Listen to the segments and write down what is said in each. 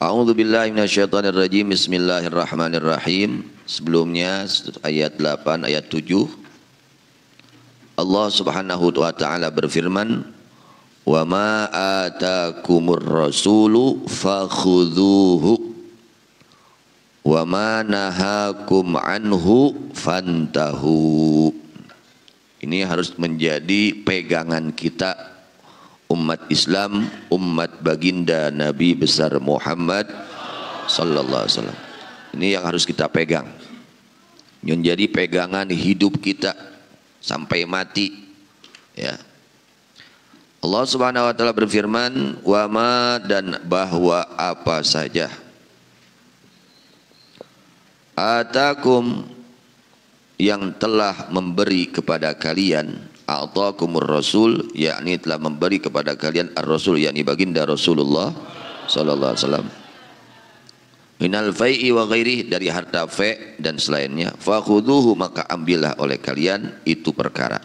A'udzu billahi minasyaitonir rajim. Bismillahirrahmanirrahim. Sebelumnya ayat 8 ayat 7 Allah Subhanahu wa taala berfirman, "Wa ma atakumur rasulu fakhudhuhu wa ma nahakum anhu fantahu." Ini harus menjadi pegangan kita umat Islam, umat baginda Nabi besar Muhammad sallallahu alaihi wasallam. Ini yang harus kita pegang. Menjadi pegangan hidup kita sampai mati. Ya. Allah Subhanahu wa taala berfirman, "Wa ma dan bahwa apa saja" atakum yang telah memberi kepada kalian a'taakumur rasul yakni telah memberi kepada kalian ar-rasul yakni baginda Rasulullah sallallahu alaihi wasallam minal fai'i wa ghairi dari harta Fai dan selainnya fakhuduhu maka ambillah oleh kalian itu perkara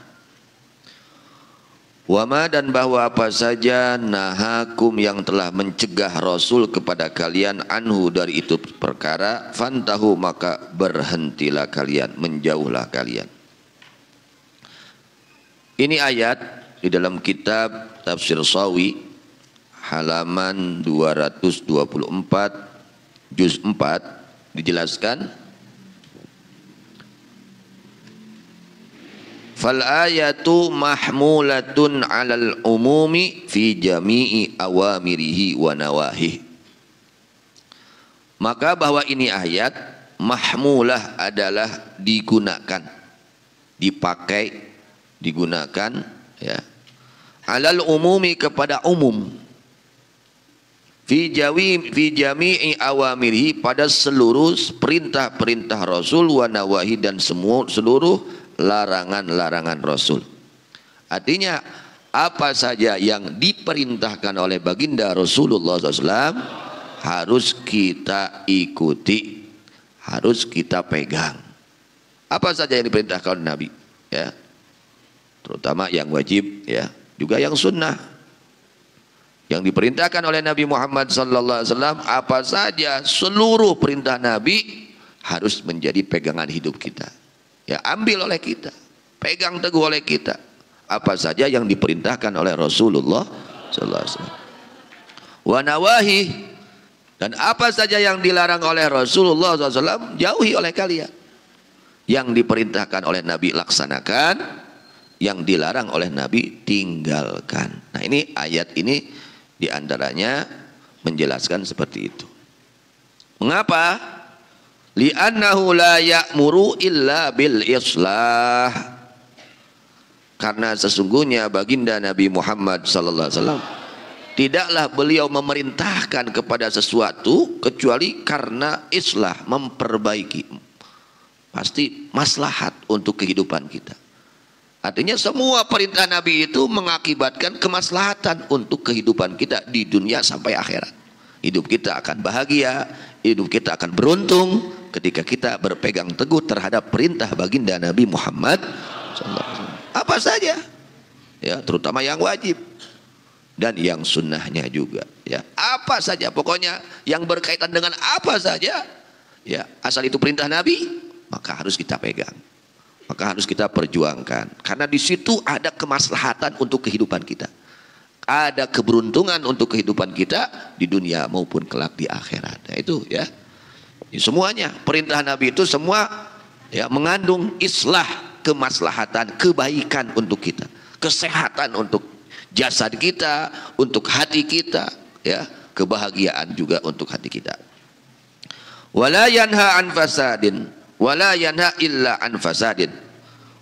wama dan bahwa apa saja nahakum yang telah mencegah rasul kepada kalian anhu dari itu perkara fantahu maka berhentilah kalian menjauhlah kalian ini ayat di dalam kitab Tafsir Sawi halaman 224 juz 4 dijelaskan Fal ayatu mahmulatun 'alal umumi fi jami'i awamirihi wa nawahihi Maka bahwa ini ayat mahmulah adalah digunakan, dipakai digunakan ya alal umumi kepada umum fi jawi fi jami'i awamirhi pada seluruh perintah-perintah Rasul wa nawahi dan semua seluruh larangan-larangan Rasul artinya apa saja yang diperintahkan oleh baginda Rasulullah SAW harus kita ikuti harus kita pegang apa saja yang diperintahkan Nabi ya terutama yang wajib ya juga yang sunnah yang diperintahkan oleh Nabi Muhammad SAW apa saja seluruh perintah Nabi harus menjadi pegangan hidup kita ya ambil oleh kita pegang teguh oleh kita apa saja yang diperintahkan oleh Rasulullah SAW alaihi dan apa saja yang dilarang oleh Rasulullah SAW jauhi oleh kalian yang diperintahkan oleh Nabi laksanakan yang dilarang oleh Nabi tinggalkan. Nah ini ayat ini diantaranya menjelaskan seperti itu. Mengapa? Li'annahu la ya'muru illa bil islah. Karena sesungguhnya baginda Nabi Muhammad sallallahu alaihi tidaklah beliau memerintahkan kepada sesuatu kecuali karena islah memperbaiki pasti maslahat untuk kehidupan kita Artinya semua perintah Nabi itu mengakibatkan kemaslahatan untuk kehidupan kita di dunia sampai akhirat. Hidup kita akan bahagia, hidup kita akan beruntung ketika kita berpegang teguh terhadap perintah baginda Nabi Muhammad Apa saja? Ya, terutama yang wajib dan yang sunnahnya juga. Ya, apa saja pokoknya yang berkaitan dengan apa saja ya asal itu perintah Nabi maka harus kita pegang. Maka harus kita perjuangkan. Karena di situ ada kemaslahatan untuk kehidupan kita. Ada keberuntungan untuk kehidupan kita di dunia maupun kelak di akhirat. Nah, itu ya. Ini ya, Semuanya perintah Nabi itu semua ya mengandung islah kemaslahatan, kebaikan untuk kita, kesehatan untuk jasad kita, untuk hati kita, ya, kebahagiaan juga untuk hati kita. Wala yanha an wala yanha illa an fasadin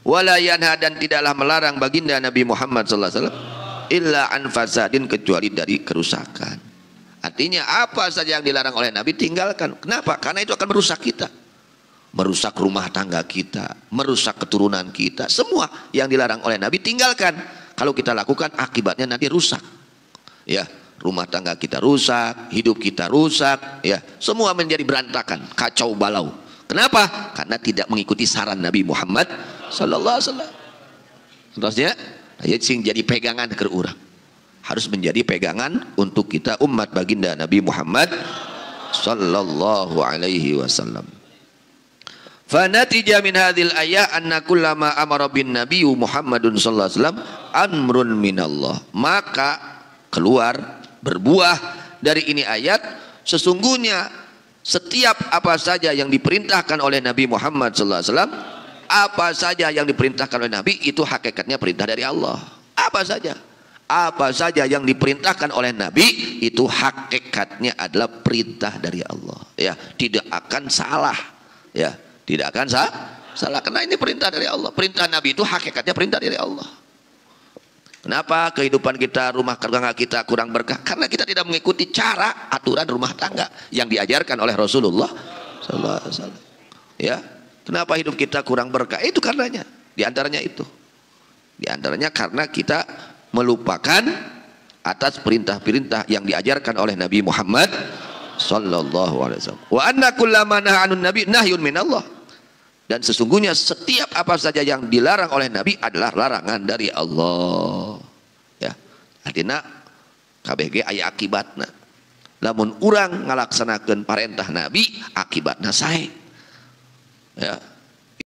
wala yanha dan tidaklah melarang baginda Nabi Muhammad sallallahu alaihi wasallam illa an fasadin kecuali dari kerusakan artinya apa saja yang dilarang oleh Nabi tinggalkan kenapa karena itu akan merusak kita merusak rumah tangga kita merusak keturunan kita semua yang dilarang oleh Nabi tinggalkan kalau kita lakukan akibatnya nanti rusak ya rumah tangga kita rusak hidup kita rusak ya semua menjadi berantakan kacau balau Kenapa? Karena tidak mengikuti saran Nabi Muhammad sallallahu alaihi wasallam. Terusnya, jadi pegangan ke orang. Harus menjadi pegangan untuk kita umat baginda Nabi Muhammad sallallahu alaihi wasallam. Fanatija min hadhil ayat anna kullama amara bin Nabi Muhammadun sallallahu alaihi wasallam amrun minallah. Maka keluar berbuah dari ini ayat sesungguhnya setiap apa saja yang diperintahkan oleh Nabi Muhammad SAW apa saja yang diperintahkan oleh Nabi itu hakikatnya perintah dari Allah apa saja apa saja yang diperintahkan oleh Nabi itu hakikatnya adalah perintah dari Allah ya tidak akan salah ya tidak akan salah salah karena ini perintah dari Allah perintah Nabi itu hakikatnya perintah dari Allah Kenapa kehidupan kita, rumah tangga kita kurang berkah? Karena kita tidak mengikuti cara aturan rumah tangga yang diajarkan oleh Rasulullah Ya, kenapa hidup kita kurang berkah? Itu karenanya. Di antaranya itu. Di antaranya karena kita melupakan atas perintah-perintah yang diajarkan oleh Nabi Muhammad Sallallahu Alaihi Wasallam. Wa anna kullama Nabi nahyun min Allah. Dan sesungguhnya setiap apa saja yang dilarang oleh Nabi adalah larangan dari Allah. Ya. Artinya KBG ayat akibatnya. Namun orang ngalaksanakan perintah Nabi akibatnya saya. Ya.